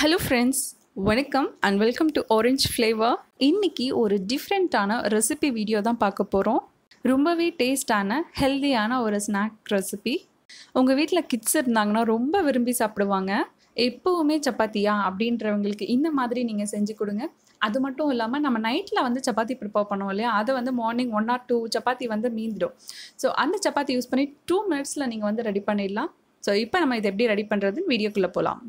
hello friends வணக்கம் and welcome to orange flavour இன்றைக்கி ஒரு டிஃப்ரெண்ட்டான ரெசிபி வீடியோ தான் பார்க்க போகிறோம் ரொம்பவே டேஸ்டான ஹெல்தியான ஒரு ஸ்நாக் ரெசிபி உங்கள் வீட்டில் கிட்ஸ் இருந்தாங்கன்னா ரொம்ப விரும்பி சாப்பிடுவாங்க எப்போவுமே சப்பாத்தியா அப்படின்றவங்களுக்கு இந்த மாதிரி நீங்கள் செஞ்சு கொடுங்க அது மட்டும் இல்லாமல் நம்ம நைட்டில் வந்து சப்பாத்தி ப்ரிப்பேர் பண்ணுவோம் இல்லையா அதை வந்து morning one or two chapati வந்து மீந்துடும் ஸோ அந்த சப்பாத்தி யூஸ் பண்ணி டூ மினிட்ஸில் நீங்கள் வந்து ரெடி பண்ணிடலாம் ஸோ இப்போ நம்ம இதை எப்படி ரெடி பண்ணுறதுன்னு வீடியோக்குள்ளே போகலாம்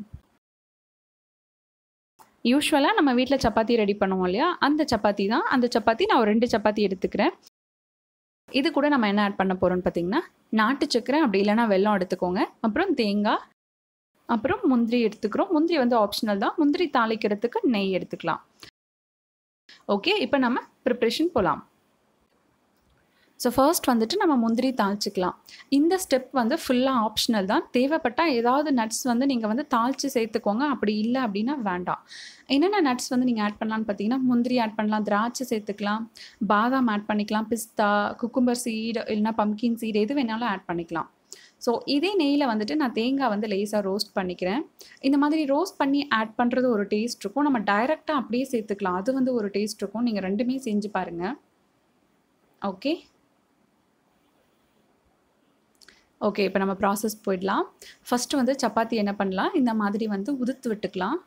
யூஸ்வலாக நம்ம வீட்டில் சப்பாத்தி ரெடி பண்ணுவோம் இல்லையா அந்த சப்பாத்தி தான் அந்த சப்பாத்தி நான் ஒரு ரெண்டு சப்பாத்தி எடுத்துக்கிறேன் இது கூட நம்ம என்ன ஆட் பண்ண போகிறோம்னு பார்த்தீங்கன்னா நாட்டு சக்கரை அப்படி இல்லைனா வெள்ளம் எடுத்துக்கோங்க அப்புறம் தேங்காய் அப்புறம் முந்திரி எடுத்துக்கிறோம் முந்திரி வந்து ஆப்ஷனல் தான் முந்திரி தாளிக்கிறதுக்கு நெய் எடுத்துக்கலாம் ஓகே இப்போ நம்ம ப்ரிப்ரேஷன் போகலாம் ஸோ ஃபர்ஸ்ட் வந்துட்டு நம்ம முந்திரி தாழ்ச்சிக்கலாம் இந்த ஸ்டெப் வந்து ஃபுல்லாக ஆப்ஷனல் தான் தேவைப்பட்டால் ஏதாவது நட்ஸ் வந்து நீங்கள் வந்து தாழ்ச்சி சேர்த்துக்கோங்க அப்படி இல்லை அப்படின்னா வேண்டாம் என்னென்ன நட்ஸ் வந்து நீங்கள் ஆட் பண்ணலான்னு பார்த்தீங்கன்னா முந்திரி ஆட் பண்ணலாம் திராட்சை சேர்த்துக்கலாம் பாதாம் ஆட் பண்ணிக்கலாம் பிஸ்தா குக்கும்பர் சீடு இல்லைனா பம்கின் சீடு எது வேணாலும் ஆட் பண்ணிக்கலாம் ஸோ இதே நெய்யில் வந்துட்டு நான் தேங்காய் வந்து லேஸாக ரோஸ்ட் பண்ணிக்கிறேன் இந்த மாதிரி ரோஸ்ட் பண்ணி ஆட் பண்ணுறது ஒரு டேஸ்ட் இருக்கும் நம்ம டைரெக்டாக அப்படியே சேர்த்துக்கலாம் அது வந்து ஒரு டேஸ்ட் இருக்கும் நீங்கள் ரெண்டுமே செஞ்சு பாருங்கள் ஓகே ஓகே இப்போ நம்ம ப்ராசஸ் போயிடலாம் ஃபஸ்ட்டு வந்து சப்பாத்தி என்ன பண்ணலாம் இந்த மாதிரி வந்து உதுத்து விட்டுக்கலாம்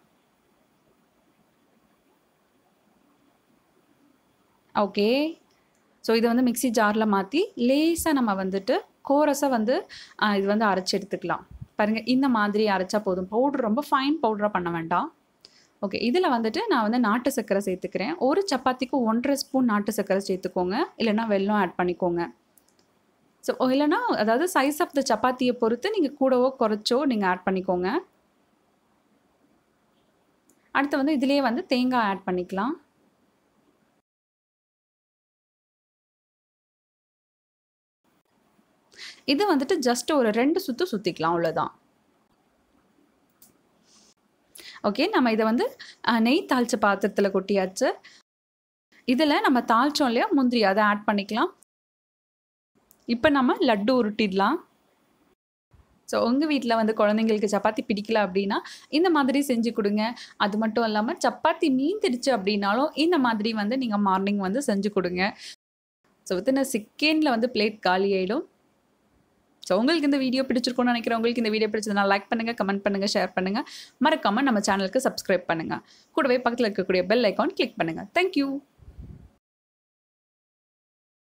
ஓகே ஸோ இதை வந்து மிக்சி ஜாரில் மாற்றி லேஸாக நம்ம வந்துட்டு கோரஸாக வந்து இது வந்து அரைச்சி எடுத்துக்கலாம் பாருங்கள் இந்த மாதிரி அரைச்சா போதும் பவுட்ரு ரொம்ப ஃபைன் பவுடராக பண்ண வேண்டாம் ஓகே இதில் வந்துட்டு நான் வந்து நாட்டு சர்க்கரை சேர்த்துக்கிறேன் ஒரு சப்பாத்திக்கு ஒன்றரை ஸ்பூன் நாட்டு சர்க்கரை சேர்த்துக்கோங்க இல்லைன்னா வெல்லம் ஆட் பண்ணிக்கோங்க ஸோ இல்லைனா அதாவது சைஸ் ஆஃப் த சப்பாத்தியை பொறுத்து நீங்கள் கூடவோ குறைச்சோ நீங்கள் ஆட் பண்ணிக்கோங்க அடுத்து வந்து இதுலேயே வந்து தேங்காய் ஆட் பண்ணிக்கலாம் இது வந்துட்டு ஜஸ்ட் ஒரு ரெண்டு சுத்து சுற்றிக்கலாம் அவ்வளோதான் ஓகே நம்ம இதை வந்து நெய் தாளிச்ச பாத்திரத்தில் கொட்டியாச்சு இதில் நம்ம தாளிச்சோம் இல்லையா முந்திரி அதை ஆட் பண்ணிக்கலாம் இப்போ நம்ம லட்டு உருட்டிடலாம் ஸோ உங்கள் வீட்டில் வந்து குழந்தைங்களுக்கு சப்பாத்தி பிடிக்கல அப்படின்னா இந்த மாதிரி செஞ்சு கொடுங்க அது மட்டும் இல்லாமல் சப்பாத்தி மீந்திருச்சு அப்படின்னாலும் இந்த மாதிரி வந்து நீங்கள் மார்னிங் வந்து செஞ்சு கொடுங்க ஸோ வித்தின் செகண்டில் வந்து பிளேட் காலி ஆகிடும் ஸோ உங்களுக்கு இந்த வீடியோ பிடிச்சிருக்கும்னு நினைக்கிறேன் உங்களுக்கு இந்த வீடியோ பிடிச்சதுனா லைக் பண்ணுங்கள் கமெண்ட் பண்ணுங்கள் ஷேர் பண்ணுங்கள் மறக்காமல் நம்ம சேனலுக்கு சப்ஸ்கிரைப் பண்ணுங்கள் கூடவே பக்கத்தில் இருக்கக்கூடிய பெல் ஐக்கான் கிளிக் பண்ணுங்கள் தேங்க்யூ